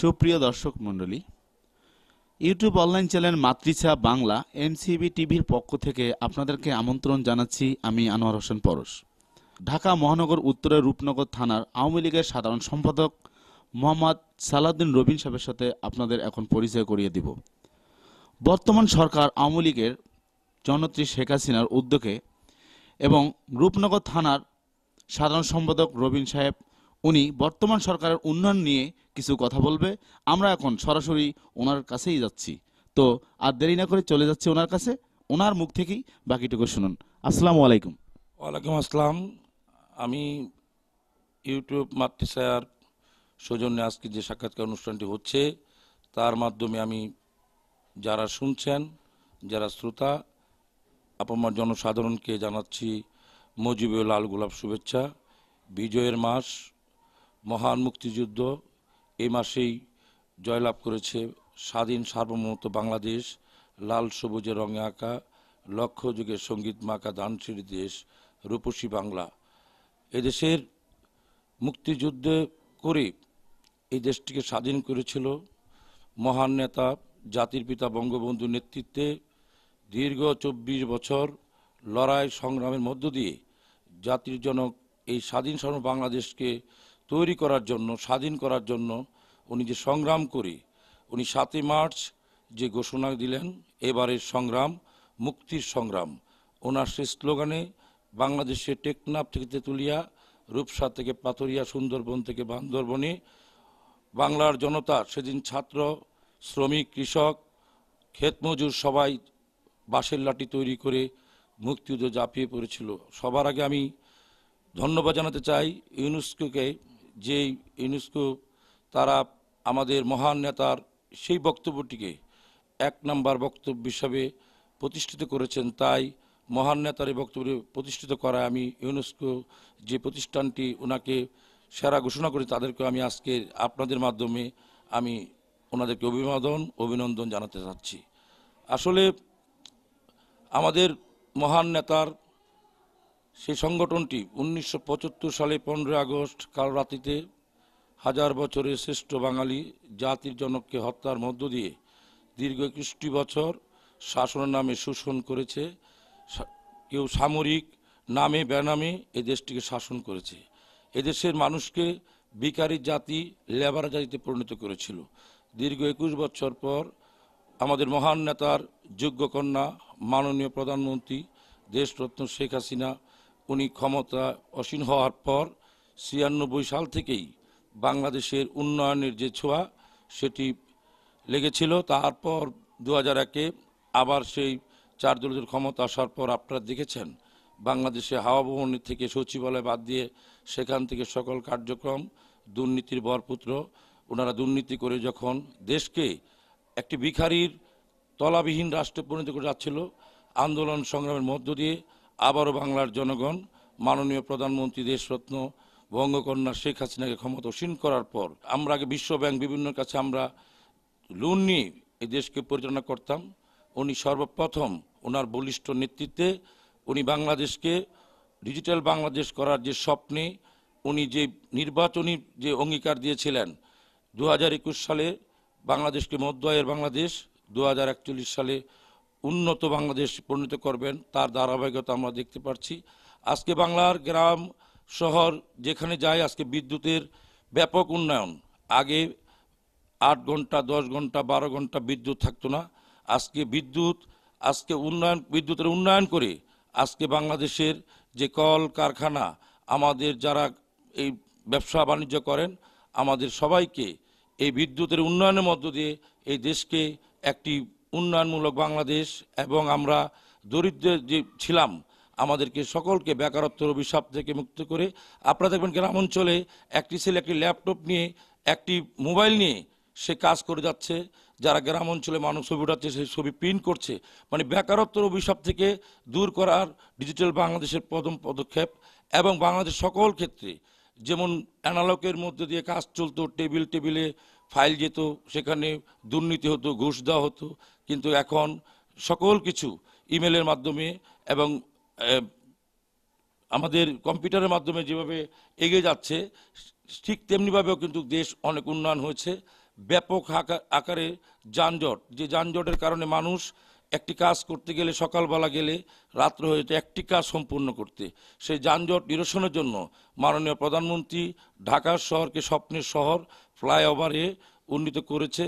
সুপ্রিয় দর্শক মণ্ডলী ইউটিউব অনলাইন চ্যানেল মাতৃছা বাংলা এমসিবি টিভির পক্ষ থেকে আপনাদেরকে আমন্ত্রণ জানাচ্ছি আমি আনোয়ার হোসেন পরশ ঢাকা মহানগর উত্তরের রূপনগর থানার আওয়ামী লীগের সাধারণ সম্পাদক মোহাম্মদ সালাউদ্দিন রবিন সাহেবের সাথে আপনাদের এখন পরিচয় করিয়ে দিব বর্তমান সরকার আওয়ামী লীগের জনত্রী শেখ হাসিনার উদ্যোগে এবং রূপনগর থানার সাধারণ সম্পাদক রবিন সাহেব উনি বর্তমান সরকারের উন্নয়ন নিয়ে কিছু কথা বলবে আমরা এখন সরাসরি ওনার কাছেই যাচ্ছি তো আর দেরি না করে চলে যাচ্ছি ওনার কাছে ওনার মুখ থেকেই বাকিটুকু শুনুন আসসালামু আলাইকুম ওয়ালাইকুম আসসালাম আমি ইউটিউব মাতৃসায়ার সৌজন্যে আজকে যে সাক্ষাৎকার অনুষ্ঠানটি হচ্ছে তার মাধ্যমে আমি যারা শুনছেন যারা শ্রোতা আপনার জনসাধারণকে জানাচ্ছি মজিবুল লাল গোলাপ শুভেচ্ছা বিজয়ের মাস মহান মুক্তিযুদ্ধ এ মাসেই জয়লাভ করেছে স্বাধীন সার্বভৌমত্ব বাংলাদেশ লাল সবুজে রঙে আঁকা লক্ষ যুগের সঙ্গীত মাকা দানশীল দেশ রূপসী বাংলা এদেশের মুক্তিযুদ্ধ করে এই দেশটিকে স্বাধীন করেছিল মহান নেতা জাতির পিতা বঙ্গবন্ধুর নেতৃত্বে দীর্ঘ চব্বিশ বছর লড়াই সংগ্রামের মধ্য দিয়ে জাতির জনক এই স্বাধীন সর্ব বাংলাদেশকে তৈরি করার জন্য স্বাধীন করার জন্য উনি যে সংগ্রাম করি উনি সাতই মার্চ যে ঘোষণা দিলেন এবারের সংগ্রাম মুক্তির সংগ্রাম ওনার সে স্লোগানে বাংলাদেশে টেকনাফ থেকে তেঁতুলিয়া রূপসা থেকে পাথরিয়া সুন্দরবন থেকে বান্দরবনে বাংলার জনতা সেদিন ছাত্র শ্রমিক কৃষক ক্ষেতমজুর সবাই বাঁশের লাঠি তৈরি করে মুক্তিযুদ্ধ জাপিয়ে পড়েছিল সবার আগে আমি ধন্যবাদ জানাতে চাই ইউনেস্কোকে যে ইউনেস্কো তারা আমাদের মহান নেতার সেই বক্তব্যটিকে এক নাম্বার বক্তব্য হিসাবে প্রতিষ্ঠিত করেছেন তাই মহান নেতার এই বক্তব্য প্রতিষ্ঠিত করা আমি ইউনেস্কো যে প্রতিষ্ঠানটি ওনাকে সেরা ঘোষণা করে তাদেরকে আমি আজকে আপনাদের মাধ্যমে আমি ওনাদেরকে অভিবাদন অভিনন্দন জানাতে চাচ্ছি আসলে আমাদের মহান নেতার সেই সংগঠনটি উনিশশো সালে পনেরোই আগস্ট কাল রাতিতে হাজার বছরের শ্রেষ্ঠ বাঙালি জাতির জনককে হত্যার মধ্য দিয়ে দীর্ঘ একুশটি বছর শাসনের নামে শোষণ করেছে কেউ সামরিক নামে ব্যানামে এ দেশটিকে শাসন করেছে এদেশের মানুষকে বিকারী জাতি লেবার জাতিতে পরিণত করেছিল দীর্ঘ একুশ বছর পর আমাদের মহান নেতার যোগ্য কন্যা মাননীয় প্রধানমন্ত্রী দেশরত্ন শেখ হাসিনা উনি ক্ষমতা অসীন হওয়ার পর ছিয়ানব্বই সাল থেকেই বাংলাদেশের উন্নয়নের যে ছোঁয়া সেটি লেগেছিল তারপর দু হাজার একে আবার সেই চার দলীয় ক্ষমতা আসার পর আপনারা দেখেছেন বাংলাদেশে হাওয়া ভবনের থেকে সচিবালয় বাদ দিয়ে সেখান থেকে সকল কার্যক্রম দুর্নীতির বরপুত্র ওনারা দুর্নীতি করে যখন দেশকে একটি ভিখারির তলাবিহীন রাষ্ট্রে পরিণত করে যাচ্ছিল আন্দোলন সংগ্রামের মধ্য দিয়ে আবারও বাংলার জনগণ মাননীয় প্রধানমন্ত্রী দেশরত্ন বঙ্গকন্যা শেখ হাসিনাকে ক্ষমতাসীন করার পর আমরা আগে বিশ্বব্যাংক বিভিন্ন কাছে আমরা লোন নিয়ে এই দেশকে পরিচালনা করতাম উনি সর্বপ্রথম ওনার বলিষ্ঠ নেতৃত্বে উনি বাংলাদেশকে ডিজিটাল বাংলাদেশ করার যে স্বপ্নে উনি যে নির্বাচনী যে অঙ্গীকার দিয়েছিলেন দু সালে বাংলাদেশকে মধ্য আয়ের বাংলাদেশ দু সালে উন্নত বাংলাদেশ পরিণত করবেন তার ধারাবাহিকতা আমরা দেখতে পাচ্ছি আজকে বাংলার গ্রাম শহর যেখানে যায় আজকে বিদ্যুতের ব্যাপক উন্নয়ন আগে আট ঘন্টা দশ ঘন্টা বারো ঘন্টা বিদ্যুৎ থাকতো না আজকে বিদ্যুৎ আজকে উন্নয়ন বিদ্যুতের উন্নয়ন করে আজকে বাংলাদেশের যে কল কারখানা আমাদের যারা এই ব্যবসা বাণিজ্য করেন আমাদের সবাইকে এই বিদ্যুতের উন্নয়নের মধ্য দিয়ে এই দেশকে একটি উন্নয়নমূলক বাংলাদেশ এবং আমরা দরিদ্র যে ছিলাম আমাদেরকে সকলকে বেকারত্বর অভিশাপ থেকে মুক্ত করে আপনারা দেখবেন গ্রাম অঞ্চলে একটি ছেলে একটি ল্যাপটপ নিয়ে একটি মোবাইল নিয়ে সে কাজ করে যাচ্ছে যারা গ্রাম অঞ্চলে মানুষ ছবি উঠাচ্ছে সেই ছবি প্রিন্ট করছে মানে বেকারত্বর অভিশাপ থেকে দূর করার ডিজিটাল বাংলাদেশের প্রথম পদক্ষেপ এবং বাংলাদেশ সকল ক্ষেত্রে যেমন অ্যানালগের মধ্যে দিয়ে কাজ চলতো টেবিল টেবিলে ফাইল যেত সেখানে দুর্নীতি হতো ঘুষ দেওয়া হতো কিন্তু এখন সকল কিছু ইমেলের মাধ্যমে এবং আমাদের কম্পিউটারের মাধ্যমে যেভাবে এগিয়ে যাচ্ছে ঠিক তেমনিভাবেও কিন্তু দেশ অনেক উন্নয়ন হয়েছে ব্যাপক আকারে যানজট যে যানজটের কারণে মানুষ একটি কাজ করতে গেলে সকালবেলা গেলে রাত্র হয়ে যেত একটি কাজ সম্পূর্ণ করতে সেই যানজট নিরসনের জন্য মাননীয় প্রধানমন্ত্রী ঢাকার শহরকে স্বপ্নের শহর ফ্লাইওভারে উন্নীত করেছে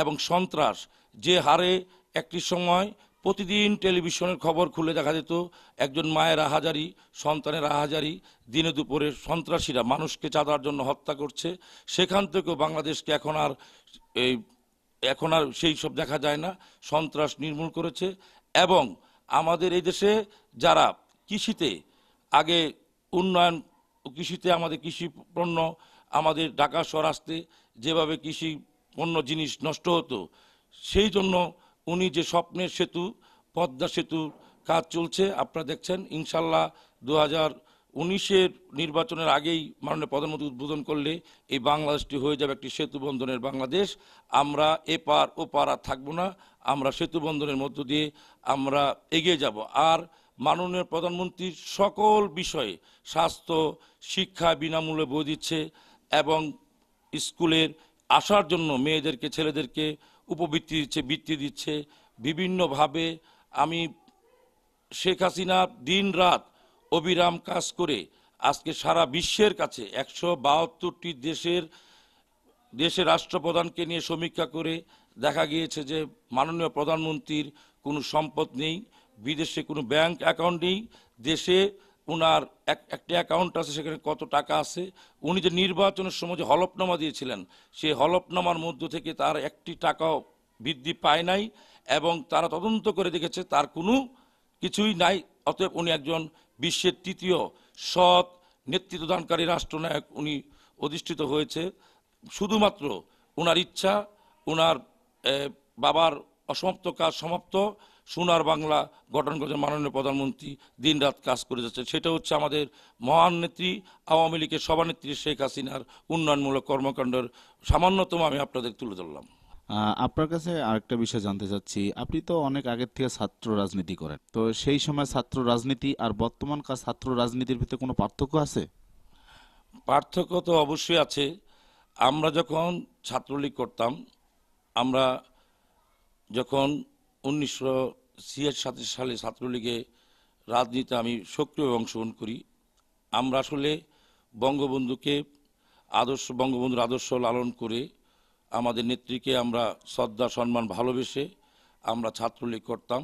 এবং সন্ত্রাস যে হারে একটি সময় প্রতিদিন টেলিভিশনের খবর খুলে দেখা যেত একজন মায়ের আহাজারি সন্তানের আহাজারি দিনে দুপুরে সন্ত্রাসীরা মানুষকে চাঁদার জন্য হত্যা করছে সেখান থেকেও বাংলাদেশকে এখন আর এই এখন আর সেই সব দেখা যায় না সন্ত্রাস নির্মূল করেছে এবং আমাদের এই দেশে যারা কৃষিতে আগে উন্নয়ন কৃষিতে আমাদের কৃষি পণ্য আমাদের ঢাকা স্বরাষ্ট্রে যেভাবে কৃষি পণ্য জিনিস নষ্ট হতো সেই জন্য উনি যে স্বপ্নের সেতু পদ্মা সেতু কাজ চলছে আপনারা দেখছেন ইনশাল্লাহ দু হাজার উনিশের নির্বাচনের আগেই মাননীয় প্রধানমন্ত্রী উদ্বোধন করলে এই বাংলাদেশটি হয়ে যাবে একটি সেতু বন্ধনের বাংলাদেশ আমরা এপার ও পার আর থাকবো না আমরা সেতু বন্ধনের মধ্য দিয়ে আমরা এগিয়ে যাব আর মাননীয় প্রধানমন্ত্রীর সকল বিষয়ে স্বাস্থ্য শিক্ষা বিনামূল্যে বই দিচ্ছে এবং স্কুলের আসার জন্য মেয়েদেরকে ছেলেদেরকে উপবৃত্তি দিচ্ছে বৃত্তি দিচ্ছে বিভিন্নভাবে আমি শেখ হাসিনা দিন রাত অবিরাম কাজ করে আজকে সারা বিশ্বের কাছে একশো বাহাত্তরটি দেশের দেশের রাষ্ট্রপ্রধানকে নিয়ে সমীক্ষা করে দেখা গিয়েছে যে মাননীয় প্রধানমন্ত্রীর কোনো সম্পদ নেই বিদেশে কোনো ব্যাংক অ্যাকাউন্ট নেই দেশে ওনার এক একটি অ্যাকাউন্ট আছে সেখানে কত টাকা আছে উনি যে নির্বাচনের সময় যে হলফনামা দিয়েছিলেন সেই হলফনামার মধ্য থেকে তার একটি টাকাও বৃদ্ধি পায় নাই এবং তারা তদন্ত করে দেখেছে তার কোনো কিছুই নাই অতএব উনি একজন বিশ্বের তৃতীয় সৎ নেতৃত্বদানকারী রাষ্ট্রনায়ক উনি অধিষ্ঠিত হয়েছে শুধুমাত্র ওনার ইচ্ছা ওনার বাবার অসমাপ্ত কাজ সমাপ্ত সোনার বাংলা গঠন করেছেন মাননীয় প্রধানমন্ত্রী দিন রাত কাজ করে যাচ্ছে সেটা হচ্ছে আমাদের মহান নেত্রী আওয়ামী লীগের সভানেত্রী শেখ হাসিনার উন্নয়নমূলক কর্মকাণ্ডের সামান্যতম আমি আপনাদের তুলে ধরলাম আপনার কাছে আরেকটা বিষয় জানতে চাচ্ছি আপনি তো অনেক আগের থেকে ছাত্র রাজনীতি করেন তো সেই সময় ছাত্র রাজনীতি আর বর্তমান ছাত্র রাজনীতির ভিতরে কোনো পার্থক্য আছে পার্থক্য তো অবশ্যই আছে আমরা যখন ছাত্রলীগ করতাম আমরা যখন উনিশশো সালে ছাত্রলীগে রাজনীতি আমি সক্রিয় অংশগ্রহণ করি আমরা আসলে বঙ্গবন্ধুকে আদর্শ বঙ্গবন্ধুর আদর্শ লালন করে আমাদের নেত্রীকে আমরা শ্রদ্ধা সম্মান ভালোবেসে আমরা ছাত্রলীগ করতাম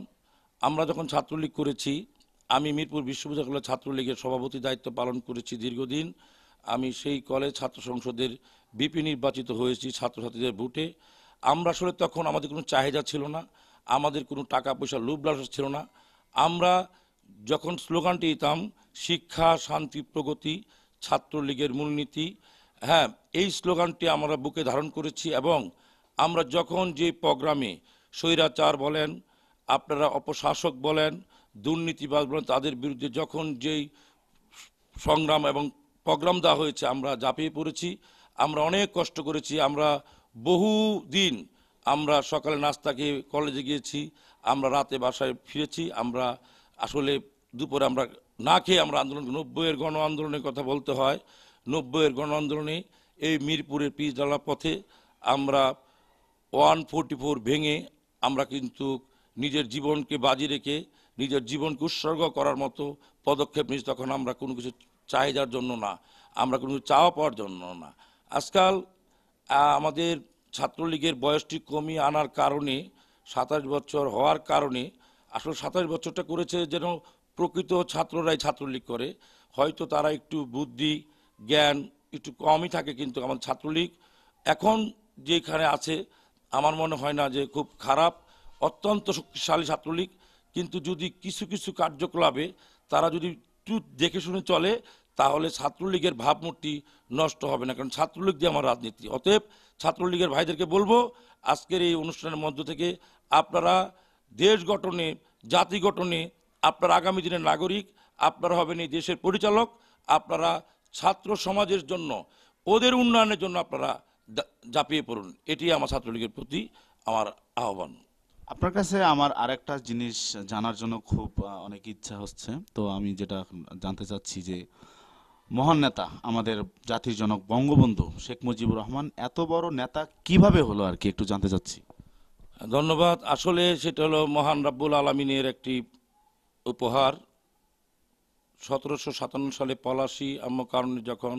আমরা যখন ছাত্রলীগ করেছি আমি মিরপুর বিশ্ববিদ্যালয় ছাত্রলীগের সভাপতি দায়িত্ব পালন করেছি দীর্ঘদিন আমি সেই কলেজ ছাত্র সংসদের বিপি নির্বাচিত হয়েছি ছাত্রছাত্রীদের ভোটে আমরা আসলে তখন আমাদের কোনো চাহিদা ছিল না আমাদের কোনো টাকা পয়সা লোভ লালসা ছিল না আমরা যখন স্লোগানটি দিতাম শিক্ষা শান্তি প্রগতি ছাত্রলীগের মূলনীতি হ্যাঁ এই স্লোগানটি আমরা বুকে ধারণ করেছি এবং আমরা যখন যে প্রোগ্রামে স্বৈরাচার বলেন আপনারা অপশাসক বলেন দুর্নীতিবাদ বলেন তাদের বিরুদ্ধে যখন যেই সংগ্রাম এবং প্রোগ্রাম দেওয়া হয়েছে আমরা ঝাঁপিয়ে পড়েছি আমরা অনেক কষ্ট করেছি আমরা বহু দিন আমরা সকালে নাস্তা খেয়ে কলেজে গিয়েছি আমরা রাতে বাসায় ফিরেছি আমরা আসলে দুপুরে আমরা না খেয়ে আমরা আন্দোলন নব্বইয়ের গণ আন্দোলনের কথা বলতে হয় নব্বইয়ের গণ আন্দোলনে এই মিরপুরের ডালা পথে আমরা ওয়ান ফোরটি ফোর ভেঙে আমরা কিন্তু নিজের জীবনকে বাজি রেখে নিজের জীবনকে উৎসর্গ করার মতো পদক্ষেপ নিয়েছি তখন আমরা কোনো কিছু চাহিদার জন্য না আমরা কোনো চাওয়া পাওয়ার জন্য না আজকাল আমাদের ছাত্রলীগের বয়সটি কমিয়ে আনার কারণে সাতাশ বছর হওয়ার কারণে আসলে সাতাশ বছরটা করেছে যেন প্রকৃত ছাত্ররাই ছাত্রলীগ করে হয়তো তারা একটু বুদ্ধি জ্ঞান একটু কমই থাকে কিন্তু আমার ছাত্রলীগ এখন যেখানে আছে আমার মনে হয় না যে খুব খারাপ অত্যন্ত শক্তিশালী ছাত্রলীগ কিন্তু যদি কিছু কিছু কার্যকলাপে তারা যদি একটু দেখে শুনে চলে তাহলে ছাত্রলীগের ভাবমূর্তি নষ্ট হবে না কারণ ছাত্রলীগ দিয়ে আমার রাজনীতি অতএব ছাত্রলীগের ভাইদেরকে বলবো আজকের এই অনুষ্ঠানের মধ্য থেকে আপনারা দেশ গঠনে জাতি গঠনে আপনারা আগামী দিনের নাগরিক আপনারা হবেন এই দেশের পরিচালক আপনারা ছাত্র সমাজের জন্য ওদের উন্নয়নের জন্য আপনারা জাপিয়ে পড়ুন এটি আমার ছাত্রলীগের প্রতি আমার আহ্বান আপনার কাছে আমার আরেকটা জিনিস জানার জন্য খুব অনেক ইচ্ছা হচ্ছে তো আমি যেটা জানতে চাচ্ছি যে মহান নেতা আমাদের জাতির জনক বঙ্গবন্ধু শেখ মুজিবুর রহমান এত বড় নেতা কিভাবে হলো আর কি একটু জানতে চাচ্ছি ধন্যবাদ আসলে সেটা হলো মহান রাব্বুল আলমিনের একটি উপহার সতেরোশো সাতান্ন সালে পলাশি আম্ম কারণে যখন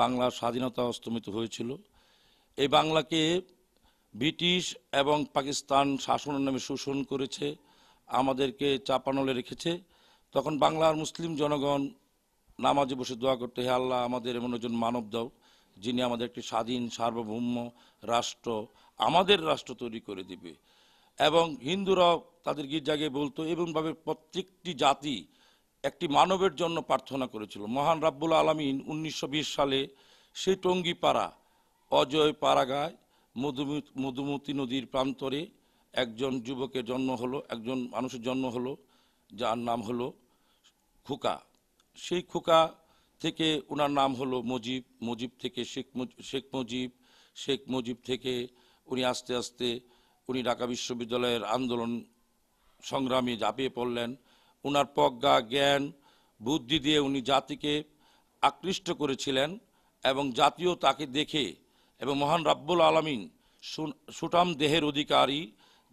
বাংলা স্বাধীনতা অস্তমিত হয়েছিল এই বাংলাকে ব্রিটিশ এবং পাকিস্তান শাসনের নামে শোষণ করেছে আমাদেরকে চাপানলে রেখেছে তখন বাংলার মুসলিম জনগণ নামাজে বসে দোয়া করতে হে আল্লাহ আমাদের এমন একজন মানব দাও যিনি আমাদের একটি স্বাধীন সার্বভৌম রাষ্ট্র আমাদের রাষ্ট্র তৈরি করে দিবে এবং হিন্দুরাও তাদের গির্জাকে বলতো এমনভাবে প্রত্যেকটি জাতি একটি মানবের জন্য প্রার্থনা করেছিল মহান রাব্বুল আলমিন উনিশশো সালে সেই টঙ্গিপাড়া অজয় পাড়াগায় মধুমতি নদীর প্রান্তরে একজন যুবকের জন্ম হলো একজন মানুষের জন্ম হলো যার নাম হলো খুকা সেই খোকা থেকে ওনার নাম হলো মুজিব মুজিব থেকে শেখ শেখ মুজিব শেখ মুজিব থেকে উনি আস্তে আস্তে উনি ঢাকা বিশ্ববিদ্যালয়ের আন্দোলন সংগ্রামে ঝাঁপিয়ে পড়লেন ওনার প্রজ্ঞা জ্ঞান বুদ্ধি দিয়ে উনি জাতিকে আকৃষ্ট করেছিলেন এবং জাতীয় তাকে দেখে এবং মহান রাব্বুল আলমিন সুটাম দেহের অধিকারী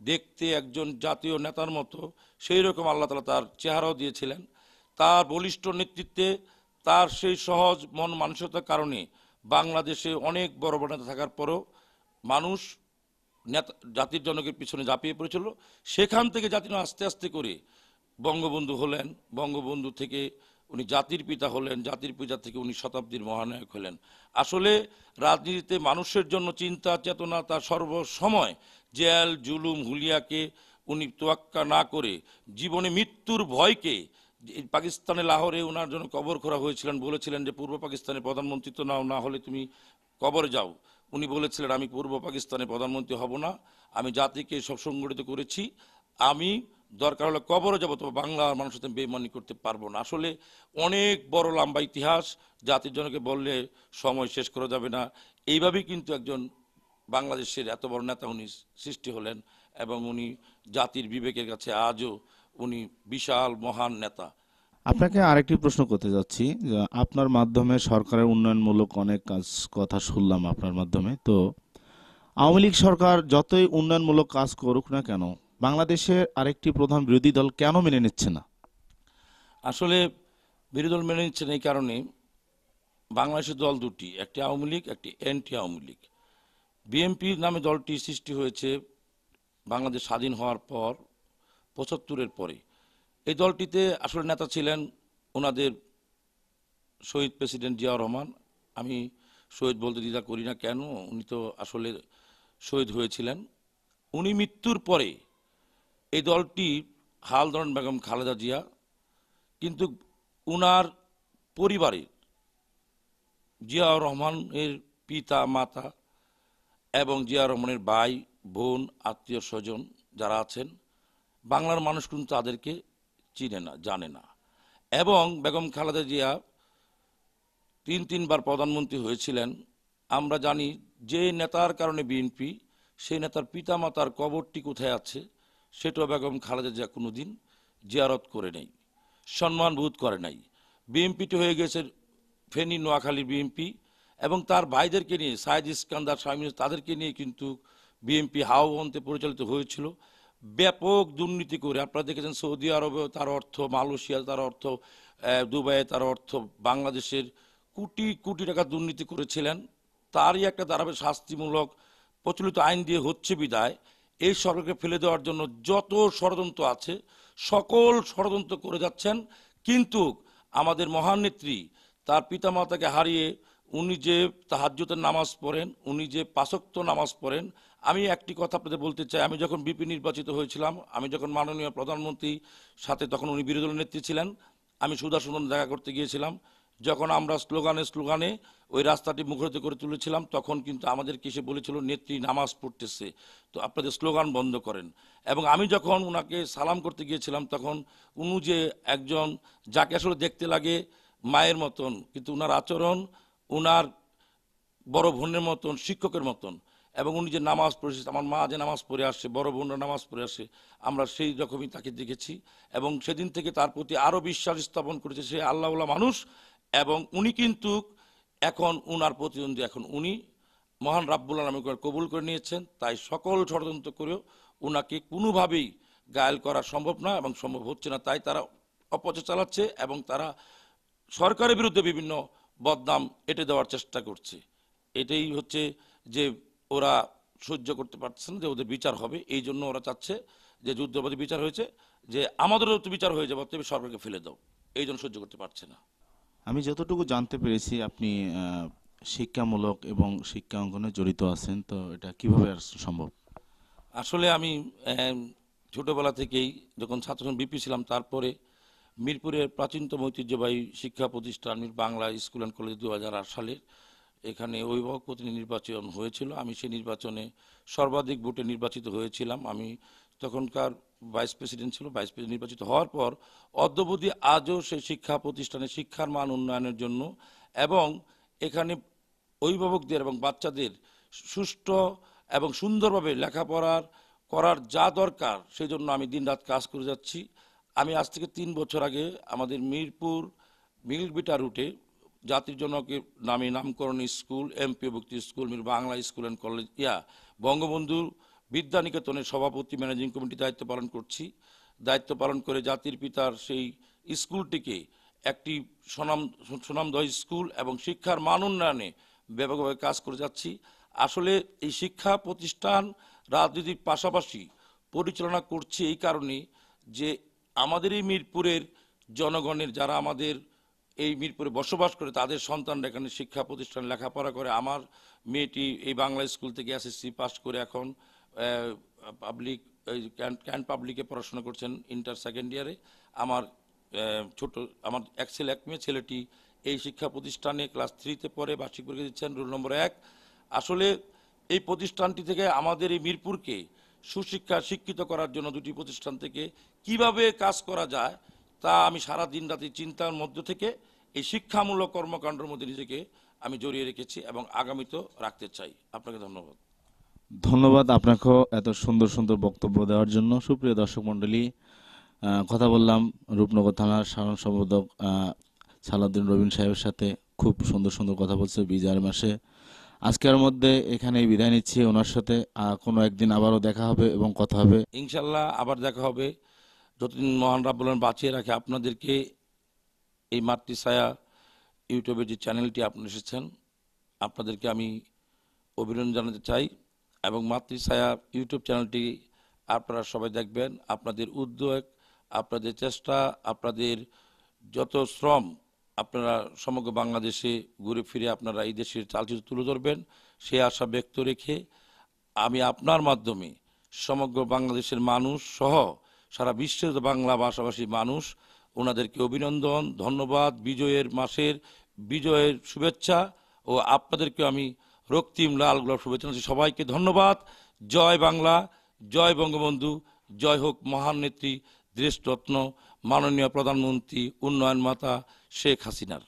দেখতে একজন জাতীয় নেতার মতো সেই রকম আল্লাহ তালা তার চেহারাও দিয়েছিলেন তার বলিষ্ঠ নেতৃত্বে তার সেই সহজ মন মানসিকতার কারণে বাংলাদেশে অনেক বড় বড় নেতা থাকার পরও মানুষ নেতা জাতির জনকের পিছনে ঝাঁপিয়ে পড়েছিল সেখান থেকে জাতির আস্তে আস্তে করে বঙ্গবন্ধু হলেন বঙ্গবন্ধু থেকে উনি জাতির পিতা হলেন জাতির পিতা থেকে উনি শতাব্দীর মহানায়ক হলেন আসলে রাজনীতিতে মানুষের জন্য চিন্তা চেতনা তার সর্বসময় জেল জুলুম হুলিয়াকে উনি তোয়াক্কা না করে জীবনে মৃত্যুর ভয়কে পাকিস্তানে লাহোরে ওনার জন্য কবর করা হয়েছিলেন বলেছিলেন যে পূর্ব পাকিস্তানে প্রধানমন্ত্রী তো নাও না হলে তুমি কবরে যাও উনি বলেছিলেন আমি পূর্ব পাকিস্তানে প্রধানমন্ত্রী হব না আমি জাতিকে সব সংগঠিত করেছি আমি দরকার হলে কবরে যাবো তবে বাংলার মানুষের সাথে বেমানি করতে পারবো না আসলে অনেক বড় লম্বা ইতিহাস জাতির জনকে বললে সময় শেষ করা যাবে না এইভাবেই কিন্তু একজন বাংলাদেশের এত বড় নেতা উনি সৃষ্টি হলেন এবং উনি জাতির বিবেকের কাছে আজও উনি বিশাল মহান নেতা আপনাকে আরেকটি প্রশ্ন করতে যাচ্ছি আপনার মাধ্যমে সরকারের উন্নয়নমূলক অনেক কাজ কথা শুনলাম আপনার মাধ্যমে তো আওয়ামী লীগ সরকার যতই উন্নয়নমূলক কাজ করুক না কেন বাংলাদেশের আরেকটি প্রধান বিরোধী দল কেন মেনে নিচ্ছে না আসলে বিরোধী দল মেনে নিচ্ছে না এই কারণে বাংলাদেশের দল দুটি একটি আওয়ামী লীগ একটি অ্যান্টি আওয়ামী লীগ বিএনপির নামে দলটি সৃষ্টি হয়েছে বাংলাদেশ স্বাধীন হওয়ার পর পঁচাত্তরের পরে এই দলটিতে আসলে নেতা ছিলেন ওনাদের শহীদ প্রেসিডেন্ট জিয়া রহমান আমি শহীদ বলতে দ্বিধা করি না কেন উনি তো আসলে শহীদ হয়েছিলেন উনি মৃত্যুর পরে এই দলটি হাল ধরেন বেগম খালেদা জিয়া কিন্তু উনার পরিবারের জিয়া রহমানের পিতা মাতা এবং জিয়া রহমানের ভাই বোন আত্মীয় স্বজন যারা আছেন বাংলার মানুষ কিন্তু তাদেরকে চিনে না জানে না এবং বেগম খালেদা জিয়া তিন তিনবার প্রধানমন্ত্রী হয়েছিলেন আমরা জানি যে নেতার কারণে বিএনপি সেই নেতার পিতামাতার কবরটি কোথায় আছে সেটাও বেগম খালেদা জিয়া কোনো দিন জিয়ারত করে নেই বোধ করে নাই বিএনপিটি হয়ে গেছে ফেনী নোয়াখালী বিএনপি এবং তার ভাইদেরকে নিয়ে সাইদ ইস্কান্দার স্বামী তাদেরকে নিয়ে কিন্তু বিএনপি হাওবন্তে পরিচালিত হয়েছিল ব্যাপক দুর্নীতি করে আপনারা দেখেছেন সৌদি আরবেও তার অর্থ মালয়েশিয়া তার অর্থ দুবাইয়ে তার অর্থ বাংলাদেশের কোটি কোটি টাকা দুর্নীতি করেছিলেন তারই একটা দাঁড়াবে শাস্তিমূলক প্রচলিত আইন দিয়ে হচ্ছে বিদায় এই সরকারকে ফেলে দেওয়ার জন্য যত ষড়যন্ত্র আছে সকল ষড়যন্ত্র করে যাচ্ছেন কিন্তু আমাদের মহান নেত্রী তার পিতামাতাকে হারিয়ে উনি যে তাহাজ্যতের নামাজ পড়েন উনি যে পাশক্ত নামাজ পড়েন আমি একটি কথা আপনাদের বলতে চাই আমি যখন বিপি নির্বাচিত হয়েছিলাম আমি যখন মাননীয় প্রধানমন্ত্রী সাথে তখন উনি বিরোধী দলের নেত্রী ছিলেন আমি সুদাসুন্দর দেখা করতে গিয়েছিলাম যখন আমরা স্লোগানে স্লোগানে ওই রাস্তাটি মুখরিত করে তুলেছিলাম তখন কিন্তু আমাদের কিসে বলেছিল নেত্রী নামাজ পড়তেছে তো আপনাদের স্লোগান বন্ধ করেন এবং আমি যখন ওনাকে সালাম করতে গিয়েছিলাম তখন উনি যে একজন যাকে আসলে দেখতে লাগে মায়ের মতন কিন্তু ওনার আচরণ ওনার বড় বোনের মতন শিক্ষকের মতন এবং উনি যে নামাজ পড়েছে আমার মা যে নামাজ পড়ে আসছে বড় বোনরা নামাজ পড়ে আসে আমরা সেই রকমই তাকে দেখেছি এবং সেদিন থেকে তার প্রতি আরও বিশ্বাস স্থাপন করেছে সে আল্লাহলা মানুষ এবং উনি কিন্তু এখন উনার প্রতিদ্বন্দ্বী এখন উনি মহান রাব্বুল আলমকে কবুল করে নিয়েছেন তাই সকল ষড়যন্ত্র করেও উনাকে কোনোভাবেই গায়েল করা সম্ভব না এবং সম্ভব হচ্ছে না তাই তারা অপচয় চালাচ্ছে এবং তারা সরকারের বিরুদ্ধে বিভিন্ন বদনাম এটে দেওয়ার চেষ্টা করছে এটাই হচ্ছে যে ওরা সহ্য করতে পারছে না যে ওদের বিচার হবে এই জন্য ওরা চাচ্ছে যে যুদ্ধপতি বিচার হয়েছে যে আমাদেরও তো বিচার হয়ে যাবে তুমি সরকারকে ফেলে দাও এই জন্য সহ্য করতে পারছে না আমি যতটুকু জানতে পেরেছি আপনি শিক্ষামূলক এবং শিক্ষা অঙ্গনে জড়িত আছেন তো এটা কিভাবে সম্ভব আসলে আমি ছোটোবেলা থেকেই যখন ছাত্র বিপি ছিলাম তারপরে মিরপুরের প্রাচীনতম ঐতিহ্যবাহী শিক্ষা প্রতিষ্ঠান বাংলা স্কুল অ্যান্ড কলেজ দু সালের এখানে অভিভাবক প্রতিনিধি নির্বাচন হয়েছিল আমি সেই নির্বাচনে সর্বাধিক ভোটে নির্বাচিত হয়েছিলাম আমি তখনকার ভাইস প্রেসিডেন্ট ছিল ভাইস প্রেসিডেন্ট নির্বাচিত হওয়ার পর অদ্যবধি আজও সেই শিক্ষা প্রতিষ্ঠানে শিক্ষার মান উন্নয়নের জন্য এবং এখানে অভিভাবকদের এবং বাচ্চাদের সুষ্ঠ এবং সুন্দরভাবে লেখাপড়ার করার যা দরকার সেই জন্য আমি দিনরাত কাজ করে যাচ্ছি আমি আজ থেকে তিন বছর আগে আমাদের মিরপুর মিল্কবিটা রুটে জাতির জনকে নামে নামকরণ স্কুল ভক্তি স্কুল মির বাংলা স্কুল অ্যান্ড কলেজ ইয়া বঙ্গবন্ধু বিদ্যানিকেতনের সভাপতি ম্যানেজিং কমিটি দায়িত্ব পালন করছি দায়িত্ব পালন করে জাতির পিতার সেই স্কুলটিকে একটি সুনাম সুনামদহ স্কুল এবং শিক্ষার মান উন্নয়নে ব্যাপকভাবে কাজ করে যাচ্ছি আসলে এই শিক্ষা প্রতিষ্ঠান রাজনীতির পাশাপাশি পরিচালনা করছে এই কারণে যে আমাদের এই মিরপুরের জনগণের যারা আমাদের এই মিরপুরে বসবাস করে তাদের সন্তানরা এখানে শিক্ষা প্রতিষ্ঠান লেখাপড়া করে আমার মেয়েটি এই বাংলা স্কুল থেকে এসএসসি পাস করে এখন পাবলিক ক্যান পাবলিকে পড়াশোনা করছেন ইন্টার সেকেন্ড ইয়ারে আমার ছোট আমার এক ছেলে এক মেয়ে ছেলেটি এই শিক্ষা প্রতিষ্ঠানে ক্লাস থ্রিতে পড়ে বার্ষিক পরীক্ষা দিচ্ছেন রুল নম্বর এক আসলে এই প্রতিষ্ঠানটি থেকে আমাদের এই মিরপুরকে সুশিক্ষা শিক্ষিত করার জন্য দুটি প্রতিষ্ঠান থেকে কিভাবে কাজ করা যায় তা আমি সারা দিন রাতে চিন্তার মধ্য থেকে এই শিক্ষামূলক কর্মকাণ্ডের মধ্যে নিজেকে আমি জড়িয়ে রেখেছি এবং আগামীতেও রাখতে চাই আপনাকে ধন্যবাদ ধন্যবাদ আপনাকেও এত সুন্দর সুন্দর বক্তব্য দেওয়ার জন্য সুপ্রিয় দর্শক মন্ডলী কথা বললাম রূপনগর থানার সাধারণ সম্পাদক সালাউদ্দিন রবিন সাহেবের সাথে খুব সুন্দর সুন্দর কথা বলছে বিজার মাসে আজকের মধ্যে এখানে বিদায় নিচ্ছি ওনার সাথে কোনো একদিন আবারও দেখা হবে এবং কথা হবে ইনশাল্লাহ আবার দেখা হবে যতদিন মহান বলেন বাঁচিয়ে রাখে আপনাদেরকে এই মাতৃছায়া ইউটিউবের যে চ্যানেলটি আপনি এসেছেন আপনাদেরকে আমি অভিনন্দন জানাতে চাই এবং মাতৃছায়া ইউটিউব চ্যানেলটি আপনারা সবাই দেখবেন আপনাদের উদ্যোগ আপনাদের চেষ্টা আপনাদের যত শ্রম আপনারা সমগ্র বাংলাদেশে ঘুরে ফিরে আপনারা এই দেশের চালচিত্র তুলে ধরবেন সে আশা ব্যক্ত রেখে আমি আপনার মাধ্যমে সমগ্র বাংলাদেশের মানুষ সহ সারা বিশ্বের বাংলা ভাষাভাষী মানুষ ওনাদেরকে অভিনন্দন ধন্যবাদ বিজয়ের মাসের বিজয়ের শুভেচ্ছা ও আপনাদেরকে আমি রক্তিম লাল গোলাপ শুভেচ্ছা সবাইকে ধন্যবাদ জয় বাংলা জয় বঙ্গবন্ধু জয় হোক মহান নেত্রী দৃষ্টরত্ন মাননীয় প্রধানমন্ত্রী উন্নয়ন মাতা শেখ হাসিনার